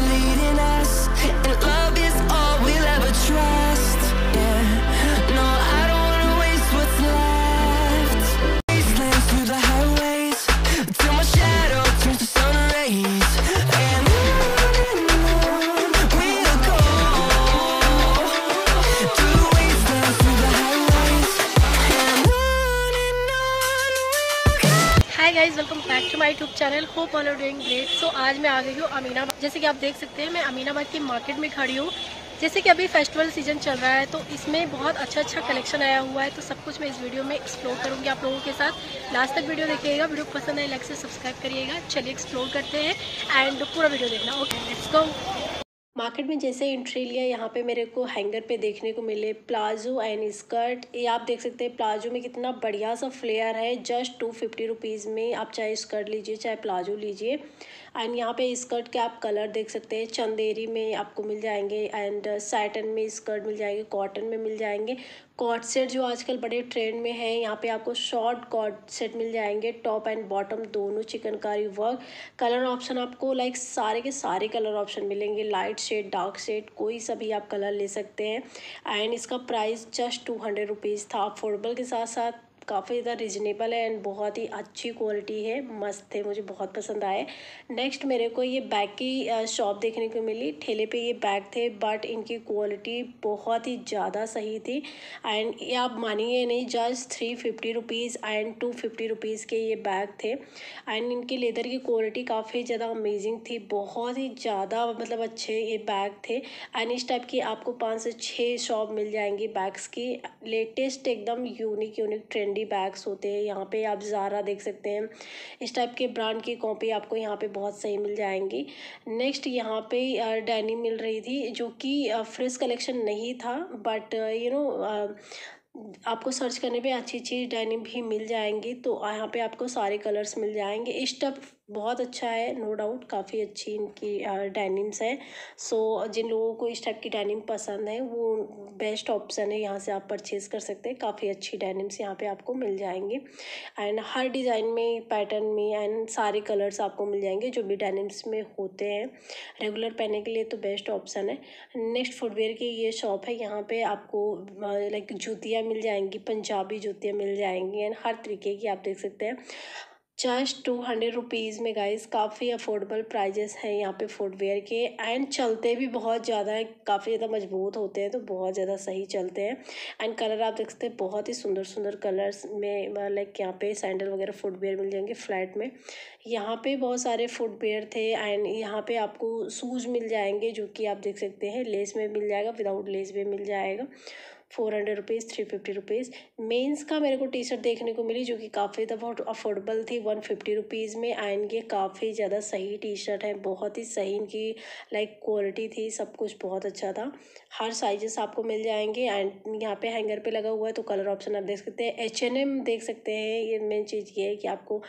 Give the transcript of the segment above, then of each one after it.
leading. My tube channel hope all are doing great so आज मैं आ गई हूँ अमीनाबाद जैसे कि आप देख सकते हैं मैं अमीनाबाद की मार्केट में खड़ी हूँ जैसे कि अभी फेस्टिवल सीजन चल रहा है तो इसमें बहुत अच्छा अच्छा कलेक्शन आया हुआ है तो सब कुछ मैं इस वीडियो में एक्सप्लोर करूँगी आप लोगों के साथ लास्ट तक वीडियो देखिएगा वीडियो पसंद आए लाइक से सब्सक्राइब करिएगा चलिए एक्सप्लोर करते हैं एंड पूरा वीडियो देखना ओके लेट्स गो मार्केट में जैसे एंट्री लिया यहाँ पे मेरे को हैंगर पे देखने को मिले प्लाजो एंड स्कर्ट ये आप देख सकते हैं प्लाजो में कितना बढ़िया सा फ्लेयर है जस्ट टू फिफ्टी रुपीज़ में आप चाहे स्कर्ट लीजिए चाहे प्लाजो लीजिए एंड यहाँ पे स्कर्ट के आप कलर देख सकते हैं चंदेरी में आपको मिल जाएंगे एंड साइटन में स्कर्ट मिल जाएंगे कॉटन में मिल जाएंगे कॉट सेट जो आजकल बड़े ट्रेंड में है यहाँ पे आपको शॉर्ट कॉट सेट मिल जाएंगे टॉप एंड बॉटम दोनों चिकनकारी वर्क कलर ऑप्शन आपको लाइक सारे के सारे कलर ऑप्शन मिलेंगे लाइट शेड डार्क शेड कोई सा भी आप कलर ले सकते हैं एंड इसका price just two hundred rupees था अफोर्डेबल के साथ साथ काफ़ी ज़्यादा रिजनेबल है एंड बहुत ही अच्छी क्वालिटी है मस्त है मुझे बहुत पसंद आए नेक्स्ट मेरे को ये बैग की शॉप देखने को मिली ठेले पे ये बैग थे बट इनकी क्वालिटी बहुत ही ज़्यादा सही थी एंड ये आप मानिए नहीं just three fifty rupees and two fifty rupees के ये बैग थे एंड इनकी लेदर की क्वालिटी काफ़ी ज़्यादा अमेजिंग थी बहुत ही ज़्यादा मतलब अच्छे ये बैग थे एंड इस टाइप की आपको पाँच से छः शॉप मिल जाएंगी बैग्स की लेटेस्ट एकदम unique unique trend candy bags होते हैं यहाँ पे आप ज़ारा देख सकते हैं इस टाइप के ब्रांड की कॉपी आपको यहाँ पे बहुत सही मिल जाएंगी नेक्स्ट यहाँ पे डैनी मिल रही थी जो कि फ्रेश कलेक्शन नहीं था बट यू नो आपको सर्च करने पे अच्छी अच्छी डेनिम भी मिल जाएंगी तो यहाँ पे आपको सारे कलर्स मिल जाएंगे इस टाइप बहुत अच्छा है नो डाउट काफ़ी अच्छी इनकी डेनिम्स है सो जिन लोगों को इस टाइप की डेनिम पसंद है वो बेस्ट ऑप्शन है यहाँ से आप परचेज़ कर सकते हैं काफ़ी अच्छी डेनिम्स यहाँ पे आपको मिल जाएंगे एंड हर डिज़ाइन में पैटर्न में एंड सारे कलर्स आपको मिल जाएंगे जो भी डेनिम्स में होते हैं रेगुलर पहनने के लिए तो बेस्ट ऑप्शन है नेक्स्ट फुटवेयर की ये शॉप है यहाँ पर आपको लाइक जूतियाँ मिल जाएंगी पंजाबी जूतियाँ मिल जाएंगी एंड हर तरीके की आप देख सकते हैं जस्ट टू हंड्रेड रुपीज़ में गाइस काफ़ी अफोर्डेबल प्राइजेस हैं यहाँ पे फुटवेयर के एंड चलते भी बहुत ज़्यादा हैं काफ़ी ज़्यादा मजबूत होते हैं तो बहुत ज़्यादा सही चलते हैं एंड कलर आप देख सकते हैं बहुत ही सुंदर सुंदर कलर्स में लाइक यहाँ पे सैंडल वगैरह फुटवेयर मिल जाएंगे फ्लैट में यहाँ पे बहुत सारे फुटवेयर थे एंड यहाँ पे आपको शूज़ मिल जाएंगे जो कि आप देख सकते हैं लेस में मिल जाएगा विदाउट लेस भी मिल जाएगा four hundred rupees three fifty rupees men's का मेरे को टी शर्ट देखने को मिली जो कि काफ़ी अफोर्डेबल थी वन फिफ्टी रुपीज़ में एंड ये काफ़ी ज़्यादा सही टी शर्ट है बहुत ही सही इनकी लाइक क्वालिटी थी सब कुछ बहुत अच्छा था हर साइजेस आपको मिल जाएंगे एंड यहाँ पे हैंगर पे लगा हुआ है तो कलर ऑप्शन आप देख सकते हैं एच एन एम देख सकते हैं ये मेन चीज़ ये है कि आपको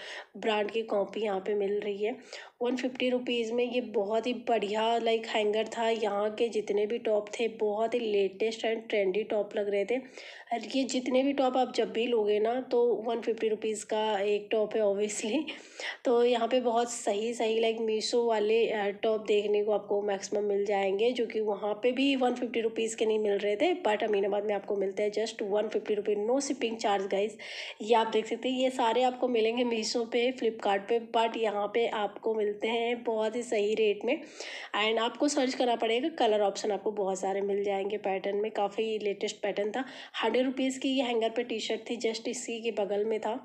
ब्रांड की कॉपी यहाँ पर मिल रही है वन फिफ्टी रुपीज़ में ये बहुत ही बढ़िया लाइक हैंगर था यहाँ के जितने भी टॉप थे बहुत ही लेटेस्ट एंड ट्रेंडी टॉप लग रहे थे और ये जितने भी टॉप आप जब भी लोगे ना तो वन फिफ्टी रुपीज़ का एक टॉप है ओबियसली तो यहाँ पे बहुत सही सही लाइक मीशो वाले टॉप देखने को आपको मैक्सिमम मिल जाएंगे जो कि वहाँ पर भी वन फिफ्टी रुपीज़ के नहीं मिल रहे थे बट अमीनाबाद में आपको मिलते हैं just one fifty rupees no shipping charge guys ये आप देख सकते हैं ये सारे आपको मिलेंगे मीशो पे फ्लिपकार्ट बट यहाँ पर आपको मिलते हैं बहुत ही सही रेट में एंड आपको सर्च करना पड़ेगा कलर ऑप्शन आपको बहुत सारे मिल जाएंगे पैटर्न में काफ़ी लेटेस्ट पैटर्न था हंड्रेड रुपीज़ की ये हैंगर पे टी शर्ट थी जस्ट इसी के बगल में था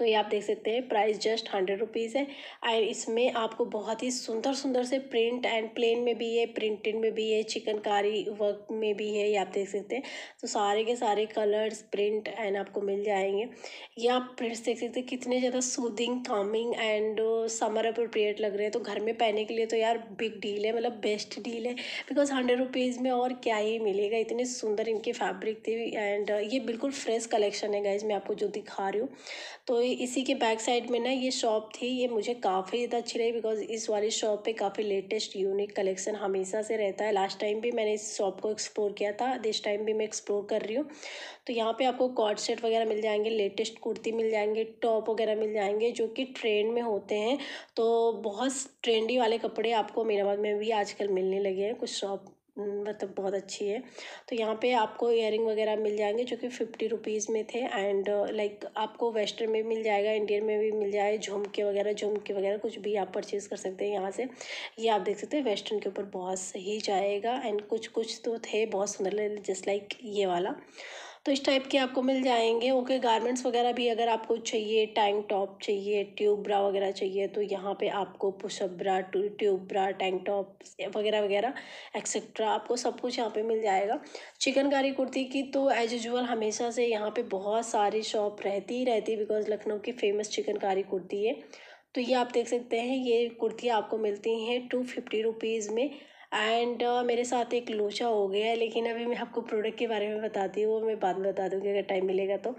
तो ये आप देख सकते हैं प्राइस जस्ट हंड्रेड रुपीज़ है एंड इसमें आपको बहुत ही सुंदर सुंदर से प्रिंट एंड प्लेन में भी है प्रिंटेड में भी है चिकनकारी वर्क में भी है ये आप देख सकते हैं तो सारे के सारे कलर्स प्रिंट एंड आपको मिल जाएंगे ये आप प्रिंट्स देख सकते हैं कितने ज़्यादा soothing calming and summer appropriate लग रहे हैं तो घर में पहने के लिए तो यार बिग डील है मतलब बेस्ट डील है बिकॉज हंड्रेड रुपीज़ में और क्या ही मिलेगा इतने सुंदर इनके फैब्रिक थे एंड uh, ये बिल्कुल फ्रेश कलेक्शन है गाइज मैं आपको जो दिखा रही हूँ तो इसी के बैक साइड में ना ये शॉप थी ये मुझे काफ़ी ज़्यादा अच्छी लगी बिकॉज इस वाली शॉप पे काफ़ी लेटेस्ट यूनिक कलेक्शन हमेशा से रहता है लास्ट टाइम भी मैंने इस शॉप को एक्सप्लोर किया था दिस टाइम भी मैं एक्सप्लोर कर रही हूँ तो यहाँ पे आपको कॉट सेट वगैरह मिल जाएंगे लेटेस्ट कुर्ती मिल जाएंगे टॉप वगैरह मिल जाएंगे जो कि ट्रेंड में होते हैं तो बहुत ट्रेंडी वाले कपड़े आपको मीराबाद में भी आजकल मिलने लगे हैं कुछ शॉप मतलब बहुत अच्छी है तो यहाँ पे आपको इयर वगैरह मिल जाएंगे जो कि फिफ्टी रुपीज़ में थे एंड लाइक आपको वेस्टर्न में मिल जाएगा इंडियन में भी मिल जाए झुमके वगैरह झुमके वगैरह कुछ भी आप परचेज़ कर सकते हैं यहाँ से ये आप देख सकते हैं वेस्टर्न के ऊपर बहुत सही जाएगा एंड कुछ कुछ तो थे बहुत सुंदर जस्ट लाइक ये वाला तो इस टाइप के आपको मिल जाएंगे ओके गारमेंट्स वगैरह भी अगर आपको चाहिए टैंक टॉप चाहिए ट्यूब ब्रा वगैरह चाहिए तो यहाँ पे आपको push up bra tube bra tank top वगैरह वगैरह एक्सेट्रा आपको सब कुछ यहाँ पे मिल जाएगा चिकनकारी कुर्ती की तो एज यूजल हमेशा से यहाँ पर बहुत सारी शॉप रहती ही रहती बिकॉज लखनऊ की फ़ेमस चिकनकारी कुर्ती है तो ये आप देख सकते हैं ये कुर्तियाँ आपको मिलती हैं टू फिफ्टी रुपीज़ में एंड uh, मेरे साथ एक लोचा हो गया है लेकिन अभी मैं आपको प्रोडक्ट के बारे में बताती हूँ वो मैं बाद में बता दूँगी अगर टाइम मिलेगा तो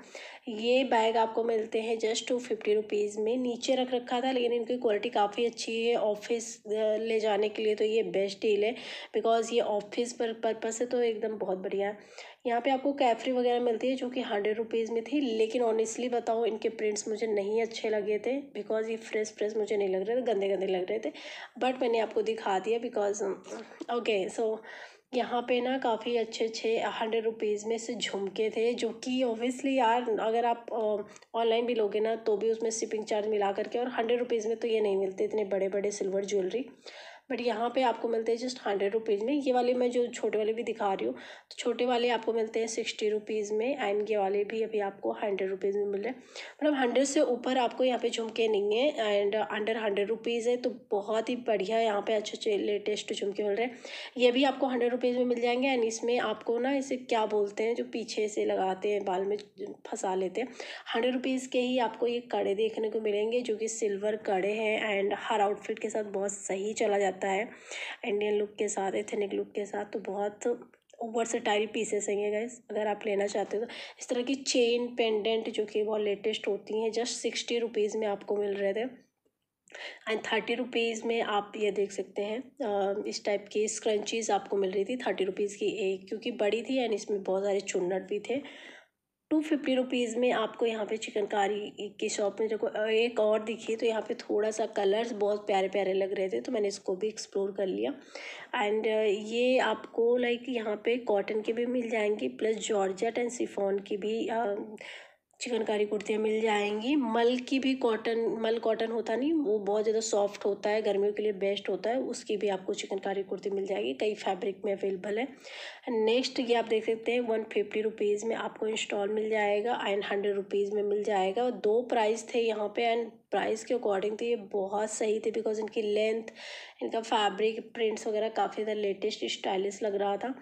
ये बैग आपको मिलते हैं जस्ट टू फिफ्टी रुपीज़ में नीचे रख रखा था लेकिन इनकी क्वालिटी काफ़ी अच्छी है ऑफिस uh, ले जाने के लिए तो ये बेस्ट डील है बिकॉज़ ये ऑफिस पर पर्पज़ है तो एकदम बहुत बढ़िया है यहाँ पे आपको कैफरी वगैरह मिलती है जो कि हंड्रेड रुपीज़ में थी लेकिन ऑनेस्टली बताओ इनके प्रिंट्स मुझे नहीं अच्छे लगे थे बिकॉज ये फ्रेश फ्रेश मुझे नहीं लग रहे थे गंदे गंदे लग रहे थे बट मैंने आपको दिखा दिया बिकॉज ओके सो यहाँ पे ना काफ़ी अच्छे अच्छे हंड्रेड रुपीज़ में से झुमके थे जो कि ऑब्वियसली यार अगर आप ऑनलाइन uh, भी लोगे ना तो भी उसमें शिपिंग चार्ज मिला करके और हंड्रेड रुपीज़ में तो ये नहीं मिलते इतने बड़े बड़े सिल्वर ज्वेलरी बट यहाँ पे आपको मिलते हैं जस्ट हंड्रेड रुपीज़ में ये वाले मैं जो छोटे वाले भी दिखा रही हूँ तो छोटे वाले आपको मिलते हैं सिक्सटी रुपीज़ में एंड ये वाले भी अभी आपको हंड्रेड रुपीज़ में मिल रहे हैं मतलब हंड्रेड से ऊपर आपको यहाँ पे झुमके नहीं है एंड अंडर हंड्रेड रुपीज़ है तो बहुत ही बढ़िया यहाँ पर अच्छे अच्छे लेटेस्ट झुमके मिल रहे हैं ये भी आपको हंड्रेड रुपीज़ में मिल जाएंगे एंड इसमें आपको ना इसे क्या बोलते हैं जो पीछे से लगाते हैं बाल में फंसा लेते हैं हंड्रेड रुपीज़ के ही आपको ये कड़े देखने को मिलेंगे जो कि सिल्वर कड़े हैं एंड हर आउटफिट के साथ बहुत सही चला जाता है जाता है इंडियन लुक के साथ एथेनिक लुक के साथ तो बहुत से टाइल पीसेस हैं ये गाइस अगर आप लेना चाहते हो तो इस तरह की चेन पेंडेंट जो कि बहुत लेटेस्ट होती हैं जस्ट सिक्सटी रुपीज़ में आपको मिल रहे थे एंड थर्टी रुपीज़ में आप ये देख सकते हैं इस टाइप की स्क्रंचीज़ आपको मिल रही थी थर्टी रुपीज़ की एक क्योंकि बड़ी थी एंड इसमें बहुत सारे चुन्नट भी थे टू फिफ्टी रुपीज़ में आपको यहाँ पे चिकनकारी की शॉप में देखो एक और दिखी तो यहाँ पे थोड़ा सा कलर्स बहुत प्यारे प्यारे लग रहे थे तो मैंने इसको भी एक्सप्लोर कर लिया एंड ये आपको लाइक यहाँ पे कॉटन के भी मिल जाएंगे प्लस जॉर्जेट एंड सिफोन की भी चिकनकारी कुर्तियाँ मिल जाएंगी मल की भी कॉटन मल कॉटन होता नहीं वो बहुत ज़्यादा सॉफ्ट होता है गर्मियों के लिए बेस्ट होता है उसकी भी आपको चिकनकारी कुर्ती मिल जाएगी कई फैब्रिक में अवेलेबल है नेक्स्ट ये आप देख सकते हैं वन फिफ्टी रुपीज़ में आपको इंस्टॉल मिल जाएगा एंड हंड्रेड रुपीज़ में मिल जाएगा दो प्राइस थे यहाँ पे एंड प्राइस के अकॉर्डिंग तो ये बहुत सही थे बिकॉज इनकी लेंथ इनका फैब्रिक प्रिंट्स वगैरह काफ़ी ज़्यादा लेटेस्ट स्टाइलिश लग रहा था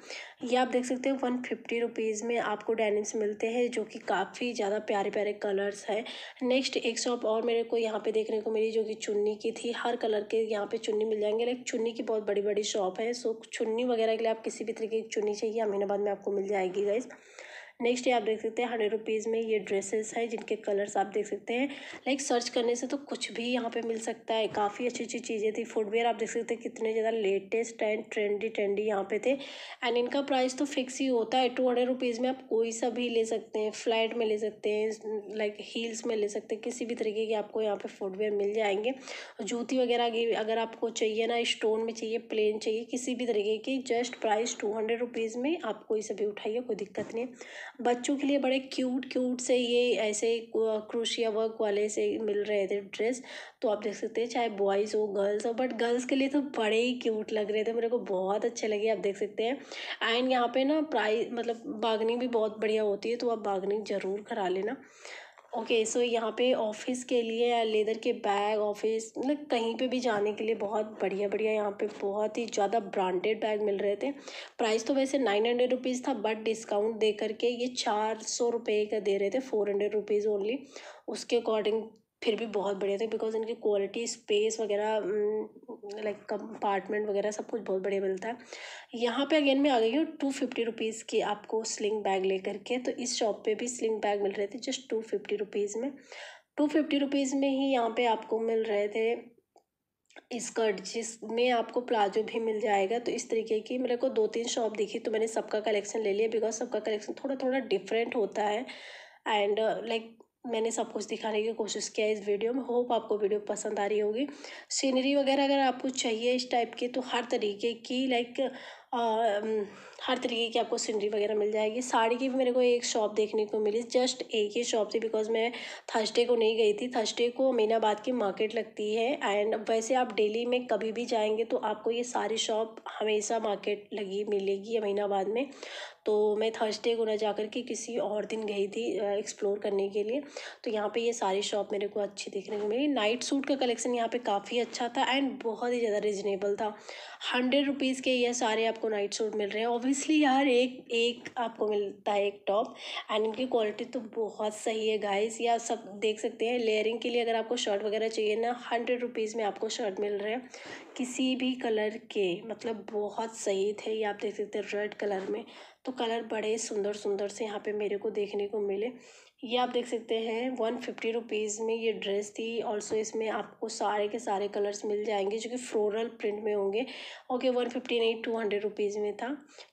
ये आप देख सकते हो वन फिफ्टी रुपीज़ में आपको डेनिम्स मिलते हैं जो कि काफ़ी ज़्यादा प्यारे प्यारे कलर्स हैं नेक्स्ट एक शॉप और मेरे को यहाँ पे देखने को मिली जो कि चुन्नी की थी हर कलर के यहाँ पे चुन्नी मिल जाएंगे लाइक चुन्नी की बहुत बड़ी बड़ी शॉप है सो चुन्नी वगैरह के लिए आप किसी भी तरीके की चुन्नी चाहिए अमीनाबाद में आपको मिल जाएगी गाइज़ नेक्स्ट ये आप देख सकते हैं हंड्रेड रुपीज़ में ये ड्रेसेस हैं जिनके कलर्स आप देख सकते हैं लाइक सर्च करने से तो कुछ भी यहाँ पे मिल सकता है काफ़ी अच्छी अच्छी चीज़ें थी फुटवेयर आप देख सकते हैं कितने ज़्यादा लेटेस्ट एंड ट्रेंडी ट्रेंडी यहाँ पे थे एंड इनका प्राइस तो फिक्स ही होता है टू हंड्रेड रुपीज़ में आप कोई सा भी ले सकते हैं फ्लैट में ले सकते हैं लाइक हील्स में ले सकते हैं किसी भी तरीके के आपको यहाँ पर फुटवेयर मिल जाएंगे जूती वगैरह की अगर आपको चाहिए ना स्टोन में चाहिए प्लेन चाहिए किसी भी तरीके की just price two hundred rupees में आप कोई सा भी उठाइए कोई दिक्कत नहीं बच्चों के लिए बड़े क्यूट क्यूट से ये ऐसे क्रोशिया वर्क वाले से मिल रहे थे ड्रेस तो आप देख सकते हैं चाहे बॉयज़ हो गर्ल्स हो बट गर्ल्स के लिए तो बड़े ही क्यूट लग रहे थे मेरे को बहुत अच्छे लगे आप देख सकते हैं एंड यहाँ पे ना प्राइस मतलब बार्गनिंग भी बहुत बढ़िया होती है तो आप बार्गनिंग ज़रूर करा लेना ओके सो यहाँ पे ऑफिस के लिए या लेदर के बैग ऑफिस मतलब कहीं पे भी जाने के लिए बहुत बढ़िया बढ़िया यहाँ पे बहुत ही ज़्यादा ब्रांडेड बैग मिल रहे थे प्राइस तो वैसे नाइन हंड्रेड रुपीज़ था बट डिस्काउंट दे करके ये चार सौ रुपये का दे रहे थे फोर हंड्रेड रुपीज़ ओनली उसके अकॉर्डिंग फिर भी बहुत बढ़िया थे बिकॉज इनकी क्वालिटी स्पेस वगैरह लाइक mm, कंपार्टमेंट वगैरह सब कुछ बहुत बढ़िया मिलता है यहाँ पे अगेन मैं आ गई हूँ टू फिफ्टी रुपीज़ की आपको स्लिंग बैग लेकर के तो इस शॉप पे भी स्लिंग बैग मिल रहे थे जस्ट टू फिफ्टी रुपीज़ में टू फिफ्टी रुपीज़ में ही यहाँ पे आपको मिल रहे थे स्कर्ट जिसमें आपको प्लाजो भी मिल जाएगा तो इस तरीके की मेरे को दो तीन शॉप दिखी तो मैंने सबका कलेक्शन ले लिया बिकॉज सबका कलेक्शन थोड़ा थोड़ा डिफरेंट होता है एंड लाइक uh, मैंने सब कुछ दिखाने की कोशिश किया इस वीडियो में होप आपको वीडियो पसंद आ रही होगी सीनरी वगैरह अगर आपको चाहिए इस टाइप की तो हर तरीके की लाइक हर तरीके की आपको सीनरी वगैरह मिल जाएगी साड़ी की भी मेरे को एक शॉप देखने को मिली जस्ट एक ही शॉप थी बिकॉज मैं थर्सडे को नहीं गई थी थर्सडे को अमीनाबाद की मार्केट लगती है एंड वैसे आप डेली में कभी भी जाएंगे तो आपको ये सारी शॉप हमेशा मार्केट लगी मिलेगी अमीनाबाद में तो मैं थर्सडे को ना जाकर के किसी और दिन गई थी एक्सप्लोर करने के लिए तो यहाँ पे ये सारी शॉप मेरे को अच्छी देखने को मिली नाइट सूट का कलेक्शन यहाँ पे काफ़ी अच्छा था एंड बहुत ही ज़्यादा रिजनेबल था हंड्रेड रुपीज़ के ये सारे आपको नाइट सूट मिल रहे हैं और ऑब्वियसली यार एक एक आपको मिलता है एक टॉप एंड इनकी क्वालिटी तो बहुत सही है गाइस या सब देख सकते हैं लेयरिंग के लिए अगर आपको शर्ट वगैरह चाहिए ना हंड्रेड रुपीज़ में आपको शर्ट मिल रहे हैं किसी भी कलर के मतलब बहुत सही थे ये आप देख सकते हैं रेड कलर में तो कलर बड़े सुंदर सुंदर से यहाँ पे मेरे को देखने को मिले ये आप देख सकते हैं वन फिफ्टी रुपीज़ में ये ड्रेस थी ऑल्सो इसमें आपको सारे के सारे कलर्स मिल जाएंगे जो कि फ्लोरल प्रिंट में होंगे ओके वन फिफ्टी नहीं टू हंड्रेड रुपीज़ में था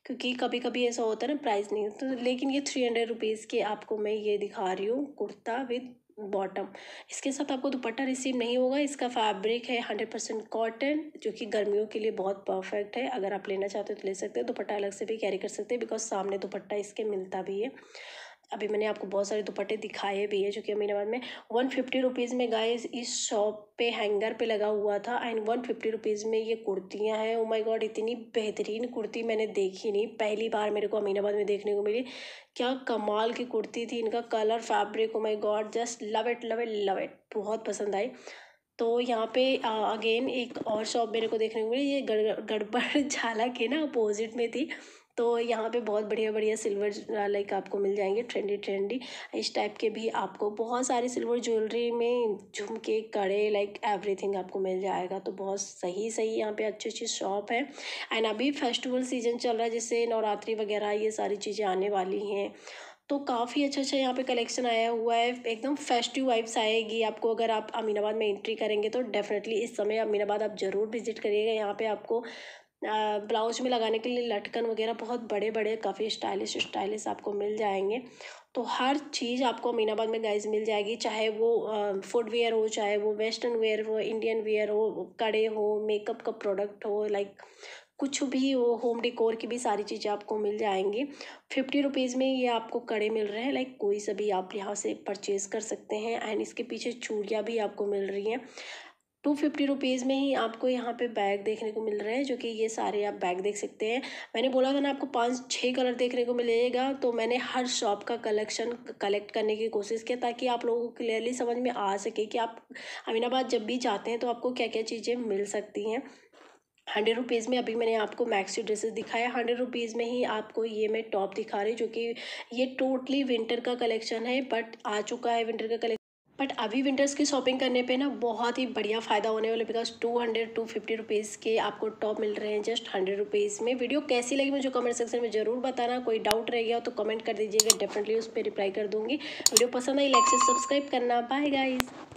क्योंकि कभी कभी ऐसा होता है ना प्राइस नहीं तो लेकिन ये थ्री हंड्रेड रुपीज़ के आपको मैं ये दिखा रही हूँ कुर्ता विद बॉटम इसके साथ आपको दुपट्टा रिसीव नहीं होगा इसका फैब्रिक है हंड्रेड परसेंट कॉटन जो कि गर्मियों के लिए बहुत परफेक्ट है अगर आप लेना चाहते हो तो ले सकते हो दुपट्टा अलग से भी कैरी कर सकते हैं बिकॉज सामने दुपट्टा इसके मिलता भी है अभी मैंने आपको बहुत सारे दुपट्टे दिखाए भी है जो कि अमीनाबाद में वन फिफ्टी रुपीज़ में गाइस इस शॉप पे हैंगर पे लगा हुआ था एंड वन फिफ्टी रुपीज़ में ये कुर्तियाँ हैं ओ माय गॉड इतनी बेहतरीन कुर्ती मैंने देखी नहीं पहली बार मेरे को अमीनाबाद में देखने को मिली क्या कमाल की कुर्ती थी इनका colour fabric oh my god just love it love it love it बहुत पसंद आई तो यहाँ पे अगेन एक और शॉप मेरे को देखने को मिली ये गड़बड़ झाला के ना अपोजिट में थी तो यहाँ पे बहुत बढ़िया बढ़िया सिल्वर लाइक आपको मिल जाएंगे ट्रेंडी ट्रेंडी इस टाइप के भी आपको बहुत सारे सिल्वर ज्वेलरी में झुमके कड़े लाइक एवरीथिंग आपको मिल जाएगा तो बहुत सही सही यहाँ पे अच्छी अच्छी शॉप है एंड अभी फेस्टिवल सीजन चल रहा है जैसे नवरात्रि वगैरह ये सारी चीज़ें आने वाली हैं तो काफ़ी अच्छा अच्छा यहाँ पे कलेक्शन आया हुआ है एकदम फेस्टिव वाइब्स आएगी आपको अगर आप अमीनाबाद में एंट्री करेंगे तो डेफिनेटली इस समय अमीनाबाद आप ज़रूर विजिट करिएगा यहाँ पे आपको ब्लाउज में लगाने के लिए लटकन वगैरह बहुत बड़े बड़े काफ़ी स्टाइलिश स्टाइलिश आपको मिल जाएंगे तो हर चीज़ आपको अमीनाबाद में गाइज मिल जाएगी चाहे वो फूड वेयर हो चाहे वो वेस्टर्न वेयर हो इंडियन वेयर हो कड़े हो मेकअप का प्रोडक्ट हो लाइक कुछ भी वो होम डिकोर की भी सारी चीज़ें आपको मिल जाएंगी फिफ्टी रुपीज़ में ये आपको कड़े मिल रहे हैं लाइक कोई सा भी आप यहाँ से परचेज़ कर सकते हैं एंड इसके पीछे चूड़ियाँ भी आपको मिल रही हैं टू फिफ्टी रुपीज़ में ही आपको यहाँ पे बैग देखने को मिल रहे हैं जो कि ये सारे आप बैग देख सकते हैं मैंने बोला था ना आपको पाँच छः कलर देखने को मिलेगा तो मैंने हर शॉप का कलेक्शन कलेक्ट करने की कोशिश किया ताकि आप लोगों को क्लियरली समझ में आ सके कि आप अमीनाबाद जब भी जाते हैं तो आपको क्या क्या चीज़ें मिल सकती हैं हंड्रेड रुपीज़ में अभी मैंने आपको मैक्सी ड्रेसेस दिखाया हंड्रेड रुपीज़ में ही आपको ये मैं टॉप दिखा रही हूँ जो कि ये टोटली विंटर का कलेक्शन है बट आ चुका है विंटर का कलेक्शन बट अभी विंटर्स की शॉपिंग करने पे ना बहुत ही बढ़िया फ़ायदा होने वाला because two hundred two fifty rupees के आपको टॉप मिल रहे हैं जस्ट हंड्रेड रुपीज़ में वीडियो कैसी लगी मुझे कमेंट सेक्शन में ज़रूर बताना कोई डाउट रह गया तो कमेंट कर दीजिएगा डेफिनेटली उस पर रिप्लाई कर दूँगी वीडियो पसंद आई लाइक से सब्सक्राइब करना बाय गाइज़